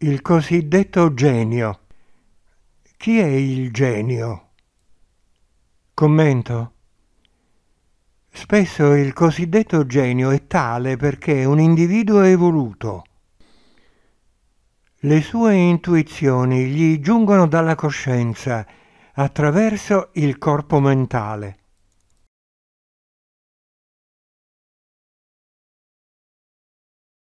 Il cosiddetto genio. Chi è il genio? Commento. Spesso il cosiddetto genio è tale perché un individuo è evoluto. Le sue intuizioni gli giungono dalla coscienza attraverso il corpo mentale.